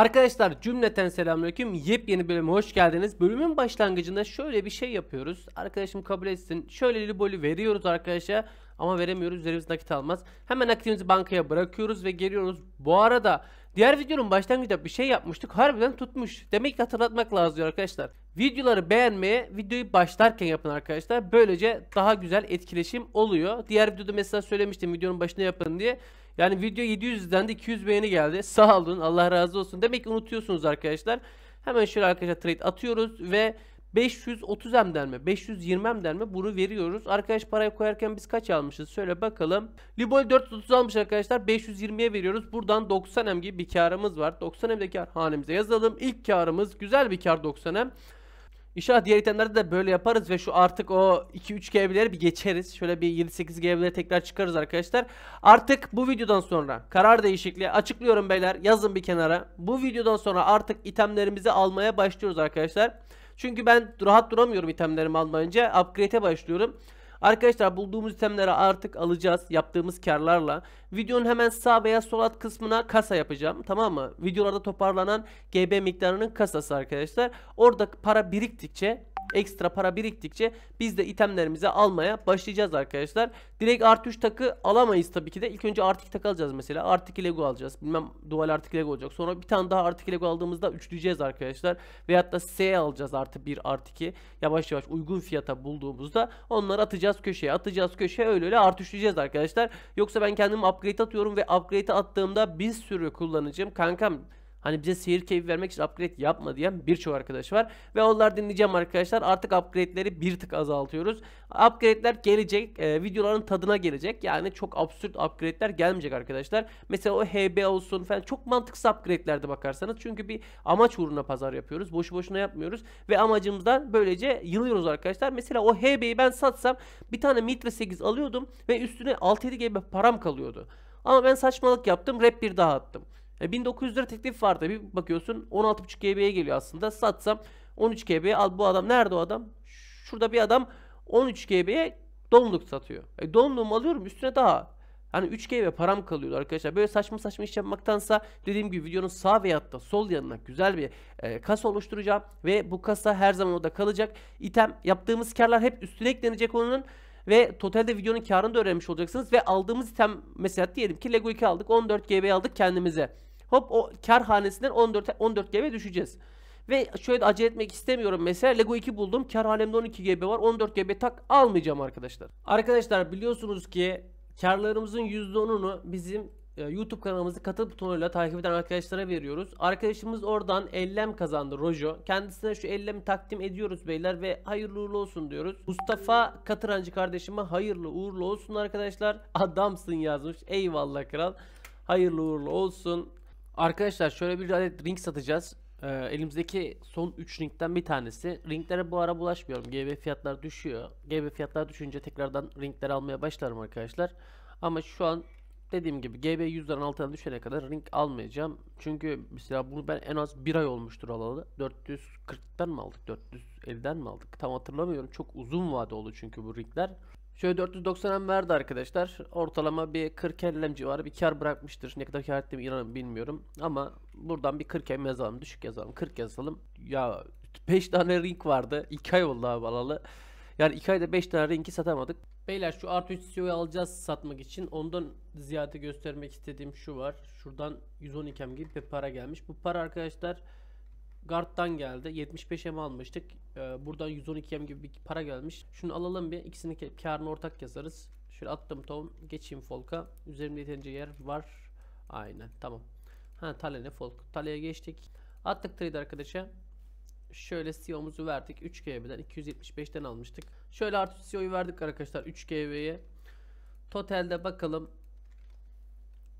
Arkadaşlar cümleten selamünaleyküm. Yepyeni bölüme hoş geldiniz. Bölümün başlangıcında şöyle bir şey yapıyoruz. Arkadaşım kabul etsin. Şöyle liboli veriyoruz arkadaşa ama veremiyoruz. Üzerimiz nakit almaz. Hemen nakitimizi bankaya bırakıyoruz ve geliyoruz. Bu arada diğer videonun başlangıcında bir şey yapmıştık. Harbiden tutmuş. Demek ki hatırlatmak lazım arkadaşlar. Videoları beğenmeye videoyu başlarken yapın arkadaşlar. Böylece daha güzel etkileşim oluyor. Diğer videoda mesela söylemiştim videonun başına yapın diye. Yani video 700'den de 200 beğeni geldi. Sağ olun Allah razı olsun. Demek ki unutuyorsunuz arkadaşlar. Hemen şöyle arkadaşlar trade atıyoruz ve 530 M'den mi 520 M'den mi bunu veriyoruz. Arkadaş parayı koyarken biz kaç almışız Söyle bakalım. Libol 430 almış arkadaşlar 520'ye veriyoruz. Buradan 90 M gibi bir karımız var. 90 m'deki kar hanemize yazalım. İlk karımız güzel bir kar 90 M. İnşallah diğer itemlerde de böyle yaparız ve şu artık o 2-3 GB'leri bir geçeriz. Şöyle bir 28 GB'leri tekrar çıkarız arkadaşlar. Artık bu videodan sonra karar değişikliği açıklıyorum beyler. Yazın bir kenara. Bu videodan sonra artık itemlerimizi almaya başlıyoruz arkadaşlar. Çünkü ben rahat duramıyorum itemlerimi almayınca. Upgrade'e başlıyorum. Arkadaşlar bulduğumuz itemleri artık alacağız yaptığımız karlarla. Videonun hemen sağ veya sol alt kısmına kasa yapacağım tamam mı? Videolarda toparlanan GB miktarının kasası arkadaşlar. Orada para biriktikçe ekstra para biriktikçe biz de itemlerimizi almaya başlayacağız arkadaşlar. Direkt artı 3 takı alamayız tabii ki de. İlk önce artı 2 takı alacağız mesela. Artı 2 Lego alacağız. Bilmem dual artı 2 Lego olacak. Sonra bir tane daha artı 2 Lego aldığımızda üçleyeceğiz arkadaşlar. Veyahut da S alacağız artı 1 artı 2. Yavaş yavaş uygun fiyata bulduğumuzda onları atacağız köşeye atacağız köşeye öyle öyle artı üçleyeceğiz arkadaşlar. Yoksa ben kendimi upgrade atıyorum ve upgrade attığımda bir sürü kullanıcım kankam Hani bize seyir keyfi vermek için upgrade yapma diyen birçok arkadaş var. Ve onlar dinleyeceğim arkadaşlar. Artık upgrade'leri bir tık azaltıyoruz. Upgrade'ler gelecek. E, videoların tadına gelecek. Yani çok absürt upgrade'ler gelmeyecek arkadaşlar. Mesela o HB olsun falan çok mantıksız upgrade'lerde bakarsanız. Çünkü bir amaç uğruna pazar yapıyoruz. Boşu boşuna yapmıyoruz. Ve amacımızdan böylece yılıyoruz arkadaşlar. Mesela o HB'yi ben satsam bir tane Mitra 8 alıyordum ve üstüne 6-7 GB param kalıyordu. Ama ben saçmalık yaptım. Rap 1 daha attım. E, 1900 lira teklif var tabi bakıyorsun 16.5 GB'ye geliyor aslında satsam 13 GB al bu adam nerede o adam? Şurada bir adam 13 GB'ye donluk satıyor. E, donluğumu alıyorum üstüne daha Hani 3 GB param kalıyor arkadaşlar. Böyle saçma saçma iş yapmaktansa dediğim gibi videonun sağ veyahut da sol yanına güzel bir e, kasa oluşturacağım. Ve bu kasa her zaman orada kalacak. item yaptığımız karlar hep üstüne eklenecek onun. Ve totalde videonun karını da öğrenmiş olacaksınız. Ve aldığımız item mesela diyelim ki Lego 2 aldık 14 GB aldık kendimize hop o kar hanesinden 14 14 GB düşeceğiz. Ve şöyle acele etmek istemiyorum. Mesela Lego 2 buldum. Kar hanemde 12 GB var. 14 GB tak almayacağım arkadaşlar. Arkadaşlar biliyorsunuz ki karlarımızın %10'unu bizim e, YouTube kanalımızı katıl butonuyla takip eden arkadaşlara veriyoruz. Arkadaşımız oradan ellem kazandı Rojo. Kendisine şu ellemi takdim ediyoruz beyler ve hayırlı uğurlu olsun diyoruz. Mustafa Katırancı kardeşime hayırlı uğurlu olsun arkadaşlar. Adamsın yazmış. Eyvallah kral. Hayırlı uğurlu olsun. Arkadaşlar şöyle bir adet ring satacağız. Ee, elimizdeki son 3 ringden bir tanesi. Ringlere bu ara bulaşmıyorum. GB fiyatlar düşüyor. GB fiyatlar düşünce tekrardan ringler almaya başlarım arkadaşlar. Ama şu an dediğim gibi GB 100'lerin altına düşene kadar ring almayacağım. Çünkü mesela bunu ben en az 1 ay olmuştur alalı. 440'tan mı aldık? 450'den mi aldık? Tam hatırlamıyorum. Çok uzun vade oldu çünkü bu ringler. Şöyle 490 hem verdi arkadaşlar. Ortalama bir 40 enlem civarı bir kar bırakmıştır. Ne kadar kar ettim inanın bilmiyorum. Ama buradan bir 40 enlem yazalım. Düşük yazalım. 40 yazalım. Ya 5 tane ring vardı. 2 ay oldu abi alalı. Yani 2 ayda 5 tane ringi satamadık. Beyler şu artı 3 CEO'yu alacağız satmak için. Ondan ziyade göstermek istediğim şu var. Şuradan 112 gibi bir para gelmiş. Bu para arkadaşlar Guard'dan geldi. 75M almıştık. Ee, buradan 112M gibi bir para gelmiş. Şunu alalım bir. İkisini karını ortak yazarız. Şöyle attım tohum. Geçeyim Folk'a. Üzerimde yeterince yer var. Aynen. Tamam. Ha Talen'e Folk. Talen'e geçtik. Attık trade arkadaşa. Şöyle CEO'muzu verdik. 3 GB'den 275'ten almıştık. Şöyle artı CEO'yu verdik arkadaşlar 3 GB'ye. Totalde bakalım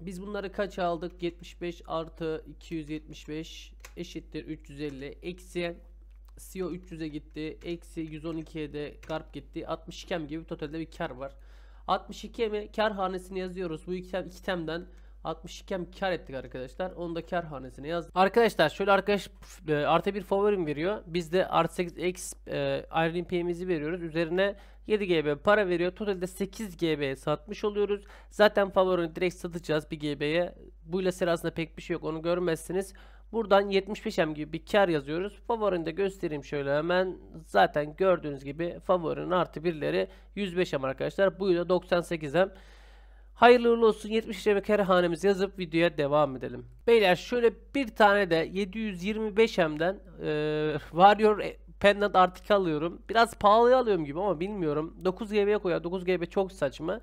biz bunları kaç aldık? 75 artı 275 eşittir 350. Eksi CO 300'e gitti. Eksi 112'ye de garp gitti. 62 hem gibi totalde bir kar var. 62 mi? Kar hanesini yazıyoruz. Bu iki, iki temden 62 62'm kar ettik arkadaşlar. Onu da kar hanesine yazdık. Arkadaşlar şöyle arkadaş e, artı bir favorim veriyor. Biz de artı 8 x e, Iron Pay'imizi veriyoruz. Üzerine 7 GB para veriyor. Totalde 8 GB'ye satmış oluyoruz. Zaten favorini direkt satacağız 1 GB'ye. Bu ile aslında pek bir şey yok. Onu görmezsiniz. Buradan 75M gibi bir kar yazıyoruz. Favorini de göstereyim şöyle hemen. Zaten gördüğünüz gibi favorinin artı birleri 105M arkadaşlar. Bu ile 98M. Hayırlı uğurlu olsun 70 lira ve kare yazıp videoya devam edelim. Beyler şöyle bir tane de 725M'den e, Warrior Pendant artık alıyorum. Biraz pahalı alıyorum gibi ama bilmiyorum. 9GB'ye koyar. 9GB çok saçma.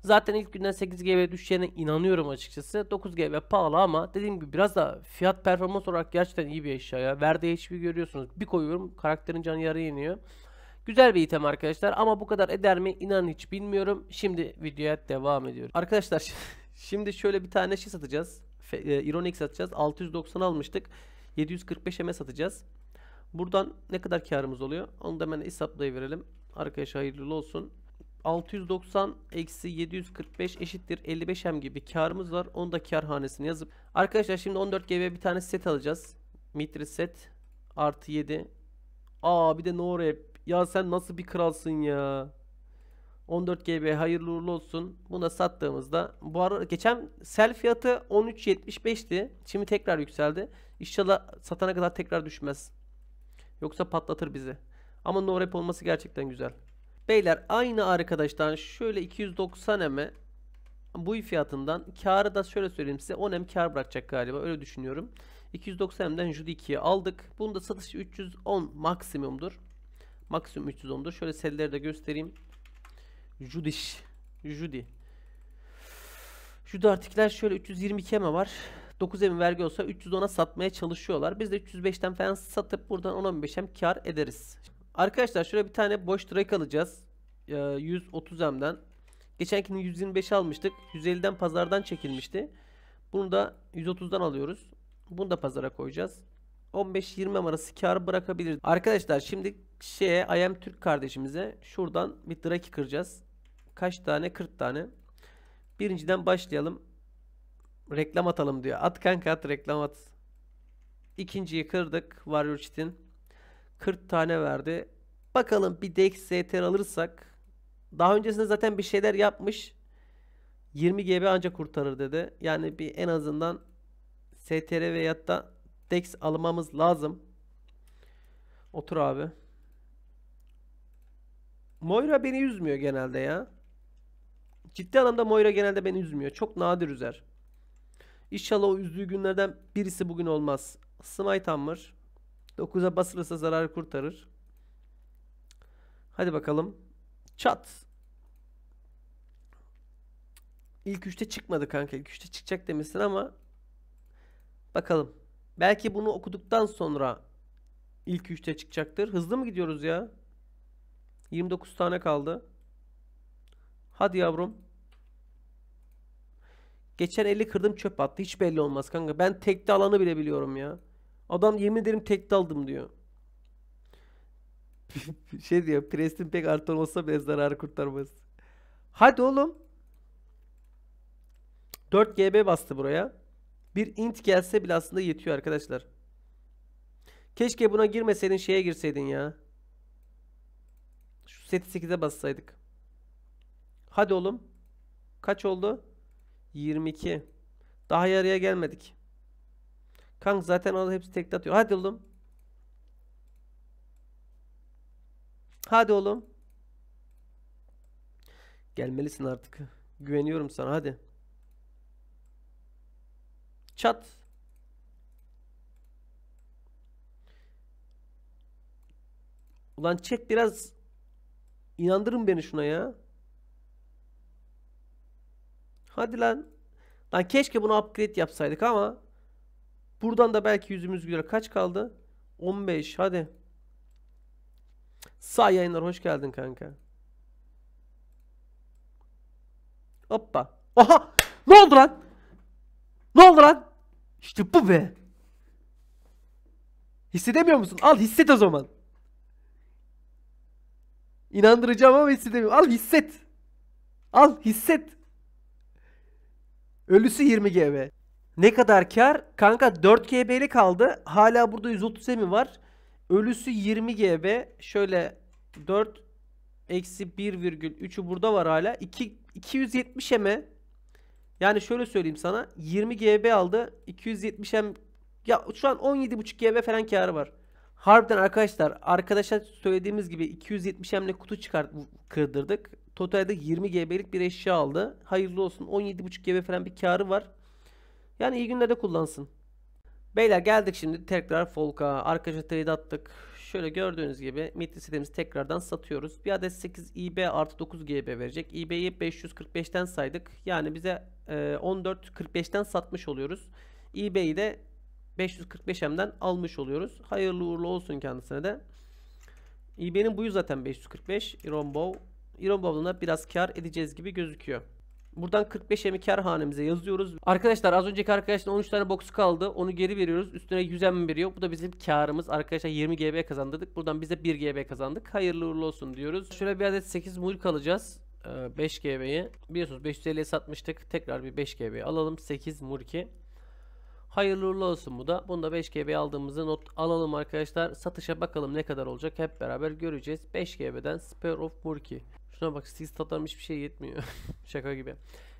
Zaten ilk günden 8GB düşeceğine inanıyorum açıkçası. 9GB pahalı ama dediğim gibi biraz da fiyat performans olarak gerçekten iyi bir eşya ya. Verdiği hiçbir görüyorsunuz. Bir koyuyorum karakterin canı yarı iniyor. Güzel bir item arkadaşlar ama bu kadar eder mi inan hiç bilmiyorum. Şimdi videoya devam ediyorum. Arkadaşlar şimdi şöyle bir tane şey satacağız. E, Ironix satacağız. 690 almıştık. 745 M satacağız. Buradan ne kadar karımız oluyor? Onu da hemen hesaplayıverelim. arkadaş hayırlı olsun. 690 eksi 745 eşittir 55 M gibi karımız var. Onu da kar yazıp. Arkadaşlar şimdi 14 GB bir tane set alacağız. Mitri set artı 7. Aa bir de no ya sen nasıl bir kralsın ya. 14 GB hayırlı uğurlu olsun. Bunu da sattığımızda bu ara geçen sel fiyatı 13.75'ti. Şimdi tekrar yükseldi. İnşallah satana kadar tekrar düşmez. Yoksa patlatır bizi. Ama no rap olması gerçekten güzel. Beyler aynı arkadaştan şöyle 290 M bu fiyatından karı da şöyle söyleyeyim size 10 M kar bırakacak galiba öyle düşünüyorum. 290 M'den Judy 2'ye aldık. Bunda satış 310 maksimumdur. Maksimum 310'dur. Şöyle selleri de göstereyim. Judish. Judy. Judi artikler şöyle 322 eme var. 9 emin vergi olsa 310'a satmaya çalışıyorlar. Biz de 305'ten falan satıp buradan 10-15'em kar ederiz. Arkadaşlar şöyle bir tane boş track alacağız. 130 ee, emden. Geçenkinin 125 almıştık. 150'den pazardan çekilmişti. Bunu da 130'dan alıyoruz. Bunu da pazara koyacağız. 15-20 arası kar bırakabilir. Arkadaşlar şimdi şeye ayam Türk kardeşimize şuradan bir draki kıracağız. Kaç tane? 40 tane. Birinciden başlayalım. Reklam atalım diyor. At kanka at reklam at. İkinciyi kırdık. Warrior Cheat'in. 40 tane verdi. Bakalım bir dex str alırsak. Daha öncesinde zaten bir şeyler yapmış. 20 GB ancak kurtarır dedi. Yani bir en azından str veyahut da dex almamız lazım. Otur abi. Moira beni üzmüyor genelde ya. Ciddi anlamda Moira genelde beni üzmüyor. Çok nadir üzer. İnşallah o üzdüğü günlerden birisi bugün olmaz. Smite Hammer. 9'a basılırsa zararı kurtarır. Hadi bakalım. Çat. İlk üçte çıkmadı kanka. İlk üçte çıkacak demişsin ama bakalım. Belki bunu okuduktan sonra ilk üçte çıkacaktır. Hızlı mı gidiyoruz ya? 29 tane kaldı. Hadi yavrum. Geçen 50 kırdım çöp attı. Hiç belli olmaz kanka. Ben tekte alanı bile biliyorum ya. Adam yemin ederim tekte aldım diyor. şey diyor. Preston pek artan olsa bile zararı kurtarmaz. Hadi oğlum. 4 GB bastı buraya. Bir int gelse bile aslında yetiyor arkadaşlar. Keşke buna girmeseydin şeye girseydin ya. Seti 8'e bassaydık. Hadi oğlum. Kaç oldu? 22. Daha yarıya gelmedik. Kank zaten onu hepsi tekte atıyor. Hadi oğlum. Hadi oğlum. Gelmelisin artık. Güveniyorum sana hadi. Çat. Ulan çek biraz İnandırın beni şuna ya. Hadi lan. Lan keşke bunu upgrade yapsaydık ama buradan da belki yüzümüz güler. Kaç kaldı? 15 hadi. Sağ yayınlar hoş geldin kanka. Hoppa. Oha! Ne oldu lan? Ne oldu lan? İşte bu be. Hissedemiyor musun? Al hisset o zaman. İnandıracağım ama hissedemiyorum. Al hisset. Al hisset. Ölüsü 20 GB. Ne kadar kar? Kanka 4 GB'li kaldı. Hala burada 130 mi var? Ölüsü 20 GB. Şöyle 4 eksi 1,3'ü burada var hala. 2, 270 mi? Yani şöyle söyleyeyim sana. 20 GB aldı. 270 m ya şu an 17,5 GB falan karı var. Harbiden arkadaşlar arkadaşa söylediğimiz gibi 270 hemle kutu çıkart kırdırdık. Totalde 20 GB'lik bir eşya aldı. Hayırlı olsun 17.5 GB falan bir karı var. Yani iyi günlerde kullansın. Beyler geldik şimdi tekrar Folk'a. Arkadaşa trade attık. Şöyle gördüğünüz gibi mid listemizi tekrardan satıyoruz. Bir adet 8 IB artı 9 GB verecek. IB'yi 545'ten saydık. Yani bize e, 14.45'ten satmış oluyoruz. IB'yi de 545M'den almış oluyoruz. Hayırlı uğurlu olsun kendisine de. İB'nin buyu zaten 545. Ironbow. Ironbow'dan da biraz kar edeceğiz gibi gözüküyor. Buradan 45 emi kar hanemize yazıyoruz. Arkadaşlar az önceki arkadaşın 13 tane box kaldı. Onu geri veriyoruz. Üstüne 100 em veriyor. Bu da bizim karımız. Arkadaşlar 20 GB kazandırdık. Buradan bize 1 GB kazandık. Hayırlı uğurlu olsun diyoruz. Şöyle bir adet 8 mulk alacağız. 5 ee, GB'yi biliyorsunuz 550'ye satmıştık. Tekrar bir 5 GB alalım. 8 Murki. Hayırlı uğurlu olsun bu da. Bunu da 5GB aldığımızı not alalım arkadaşlar. Satışa bakalım ne kadar olacak hep beraber göreceğiz. 5GB'den Spare of Murky. Şuna bak siz tatlanmış hiçbir şey yetmiyor. Şaka gibi.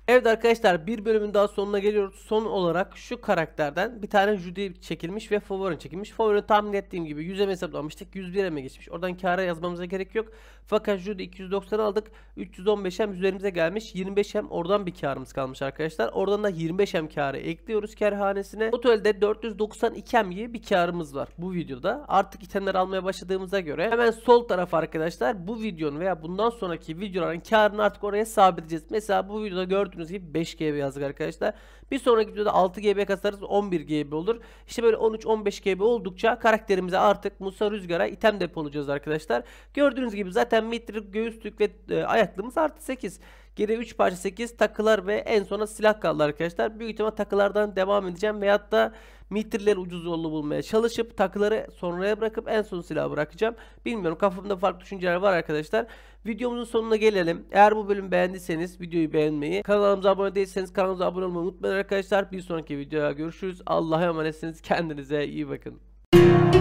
Evet arkadaşlar bir bölümün daha sonuna geliyoruz. Son olarak şu karakterden bir tane Judy çekilmiş ve favorin çekilmiş. Favorini tahmin ettiğim gibi 100'e mi hesaplamıştık? 101'e mi geçmiş? Oradan kâra yazmamıza gerek yok. Fakat şurada 290 aldık. 315 hem üzerimize gelmiş. 25 hem oradan bir karımız kalmış arkadaşlar. Oradan da 25 hem karı ekliyoruz kerhanesine. Otelde 492 hem bir karımız var bu videoda. Artık itemler almaya başladığımıza göre hemen sol taraf arkadaşlar bu videonun veya bundan sonraki videoların karını artık oraya sabitleyeceğiz. Mesela bu videoda gördüğünüz gibi 5G yazdık arkadaşlar. Bir sonraki videoda 6 GB kasarız 11 GB olur. İşte böyle 13-15 GB oldukça karakterimize artık Musa Rüzgar'a item depolayacağız arkadaşlar. Gördüğünüz gibi zaten mitrik, göğüslük ve e, ayaklığımız artı 8. Geri 3 parça 8 takılar ve en sona silah kaldı arkadaşlar. Büyük ihtimal takılardan devam edeceğim veyahut da mitirleri ucuz yolu bulmaya çalışıp takıları sonraya bırakıp en son silahı bırakacağım. Bilmiyorum kafamda farklı düşünceler var arkadaşlar. Videomuzun sonuna gelelim. Eğer bu bölüm beğendiyseniz videoyu beğenmeyi, kanalımıza abone değilseniz kanalımıza abone olmayı unutmayın arkadaşlar. Bir sonraki videoya görüşürüz. Allah'a emanetsiniz. Kendinize iyi bakın.